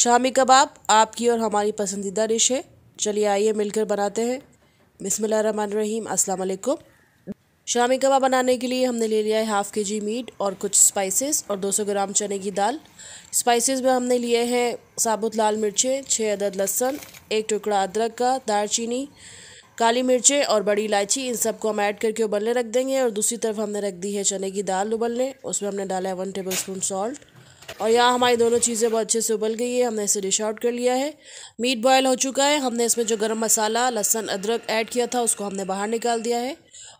शामी कबाब आपकी और हमारी पसंदीदा डिश है चलिए आइए मिलकर बनाते हैं अस्सलाम वालेकुम शामी कबाब बनाने के लिए हमने ले लिया है हाफ़ के जी मीट और कुछ स्पाइसेस और 200 ग्राम चने की दाल स्पाइसेस में हमने लिए हैं साबुत लाल मिर्चें छः अदद लहसन एक टुकड़ा अदरक का दारचीनी काली मिर्चें और बड़ी इलायची इन सबको हम ऐड करके उबलने रख देंगे और दूसरी तरफ हमने रख दी है चने की दाल उबलने उसमें हमने डाला है वन टेबल स्पून सॉल्ट और यहाँ हमारी दोनों चीज़ें बहुत अच्छे से उबल गई है हमने इसे डिश आउट कर लिया है मीट बॉयल हो चुका है हमने इसमें जो गरम मसाला लहसन अदरक ऐड किया था उसको हमने बाहर निकाल दिया है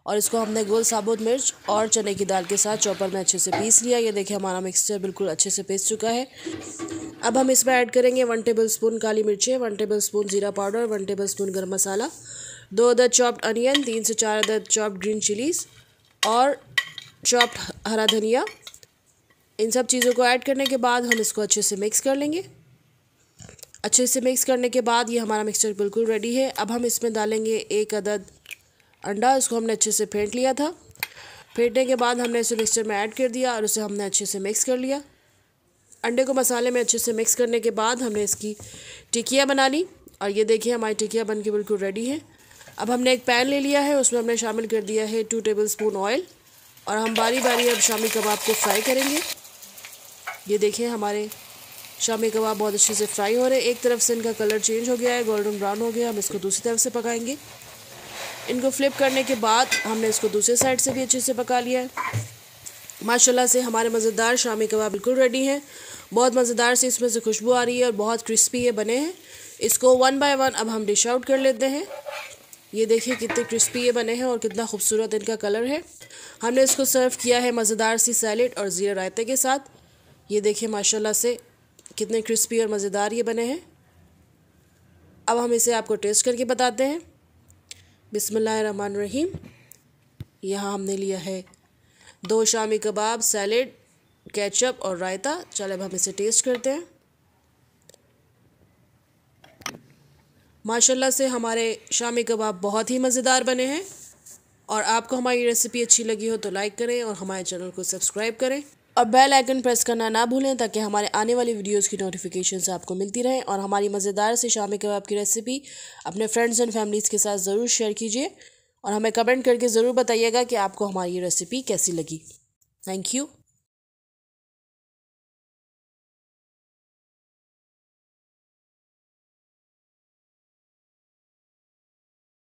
और इसको हमने गोल साबुत मिर्च और चने की दाल के साथ चॉपर में अच्छे से पीस लिया ये देखिए हमारा मिक्सचर बिल्कुल अच्छे से पीस चुका है अब हम इसमें ऐड करेंगे वन टेबल स्पून काली मिर्चें वन टेबल स्पून ज़ीरा powder one table spoon garam masala दो अदद चॉप्ड अनियन तीन से चार अदद चॉप्ड ग्रीन चिलीज़ और चॉप्ड हरा धनिया इन सब चीज़ों को ऐड करने के बाद हम इसको अच्छे से मिक्स कर लेंगे अच्छे से मिक्स करने के बाद ये हमारा मिक्सचर बिल्कुल रेडी है अब हम इसमें डालेंगे एक अदद अंडा इसको हमने अच्छे से फेंट लिया था फेंटने के बाद हमने इसे मिक्सचर में ऐड कर दिया और उसे हमने अच्छे से मिक्स कर लिया अंडे को मसाले में अच्छे से मिक्स करने के बाद हमने इसकी टिकिया बना ली और ये देखिए हमारी टिकिया बन के बिल्कुल रेडी है अब हमने एक पैन ले लिया है उसमें हमने शामिल कर दिया है टू टेबल स्पून ऑयल और हम बारी बारी अब शामी कबाब को फ्राई करेंगे ये देखिए हमारे शामी कबाब बहुत अच्छे से फ्राई हो रहे हैं एक तरफ से इनका कलर चेंज हो गया है गोल्डन ब्राउन हो गया हम इसको दूसरी तरफ से पकाएंगे इनको फ्लिप करने के बाद हमने इसको दूसरे साइड से भी अच्छे से पका लिया है माशाल्लाह से हमारे मज़ेदार शामी कबाब बिल्कुल रेडी हैं बहुत मज़ेदार से इसमें से खुशबू आ रही है और बहुत क्रिस्पी ये बने हैं इसको वन बाय वन अब हम डिश आउट कर लेते हैं ये देखिए कितने क्रिस्पी ये बने हैं और कितना खूबसूरत इनका कलर है हमने इसको सर्व किया है मज़ेदार सी सैलड और ज़ीरा रायते के साथ ये देखिए माशाल्लाह से कितने क्रिस्पी और मज़ेदार ये बने हैं अब हम इसे आपको टेस्ट करके बताते हैं बिसमान रहीम यहाँ हमने लिया है दो शामी कबाब सैलेड केचप और रायता चलो अब हम इसे टेस्ट करते हैं माशाल्लाह से हमारे शामी कबाब बहुत ही मज़ेदार बने हैं और आपको हमारी रेसिपी अच्छी लगी हो तो लाइक करें और हमारे चैनल को सब्सक्राइब करें और बेल आइकन प्रेस करना ना भूलें ताकि हमारे आने वाली वीडियोस की नोटिफिकेशन आपको मिलती रहें और हमारी मज़ेदार से शामी कबाब की रेसिपी अपने फ्रेंड्स एंड फैमिलीज़ के साथ ज़रूर शेयर कीजिए और हमें कमेंट करके ज़रूर बताइएगा कि आपको हमारी ये रेसिपी कैसी लगी थैंक यू